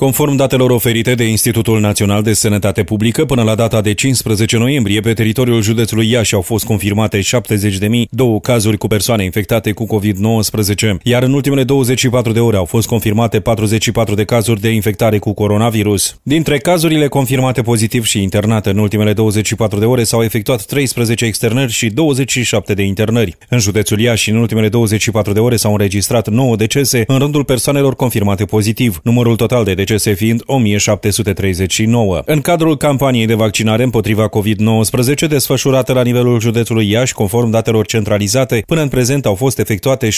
Conform datelor oferite de Institutul Național de Sănătate Publică, până la data de 15 noiembrie, pe teritoriul județului Iași au fost confirmate 70.002 cazuri cu persoane infectate cu COVID-19, iar în ultimele 24 de ore au fost confirmate 44 de cazuri de infectare cu coronavirus. Dintre cazurile confirmate pozitiv și internate în ultimele 24 de ore s-au efectuat 13 externări și 27 de internări. În județul Iași, în ultimele 24 de ore s-au înregistrat 9 decese în rândul persoanelor confirmate pozitiv. Numărul total de decese fiind 1739. În cadrul campaniei de vaccinare împotriva COVID-19, desfășurată la nivelul județului Iași, conform datelor centralizate, până în prezent au fost efectuate 632.059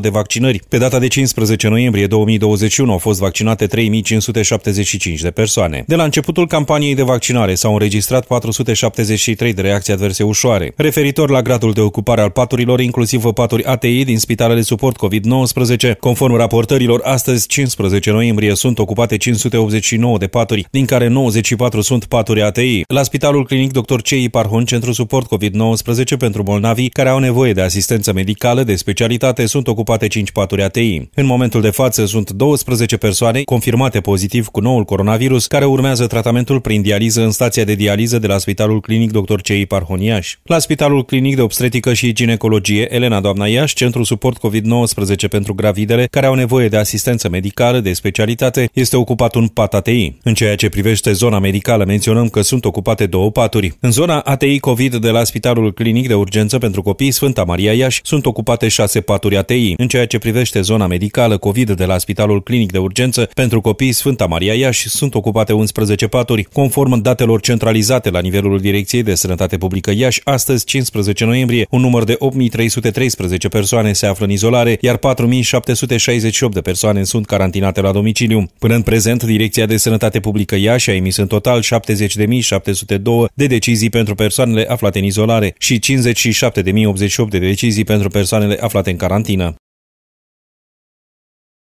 de vaccinări. Pe data de 15 noiembrie 2021 au fost vaccinate 3.575 de persoane. De la începutul campaniei de vaccinare s-au înregistrat 473 de reacții adverse ușoare. Referitor la gradul de ocupare al paturilor, inclusiv paturi ATI din spitalele suport COVID-19, conform raportărilor, astăzi 15 noiembrie sunt ocupate 589 de paturi, din care 94 sunt paturi ATI. La Spitalul Clinic Dr. Cei Parhon, Centru Suport COVID-19 pentru bolnavi care au nevoie de asistență medicală de specialitate, sunt ocupate 5 paturi ATI. În momentul de față sunt 12 persoane confirmate pozitiv cu noul coronavirus care urmează tratamentul prin dializă în stația de dializă de la Spitalul Clinic Dr. Cei Parhon Iași. La Spitalul Clinic de Obstetrică și Ginecologie Elena Doamna Iași, Centru Suport COVID-19 pentru gravidele care au nevoie de asistență medicală medicală de specialitate este ocupat un pat ATI. În ceea ce privește zona medicală, menționăm că sunt ocupate două paturi. În zona ATI COVID de la Spitalul Clinic de Urgență pentru Copii Sfânta Maria Iași sunt ocupate șase paturi ATI. În ceea ce privește zona medicală COVID de la Spitalul Clinic de Urgență pentru Copii Sfânta Maria Iași sunt ocupate 11 paturi, conform datelor centralizate la nivelul Direcției de Sănătate Publică Iași, astăzi 15 noiembrie, un număr de 8313 persoane se află în izolare, iar 4768 de persoane sunt carantinate la domiciliu. Până în prezent, Direcția de Sănătate Publică Iași a emis în total 70.702 de decizii pentru persoanele aflate în izolare și 57.088 de decizii pentru persoanele aflate în carantină.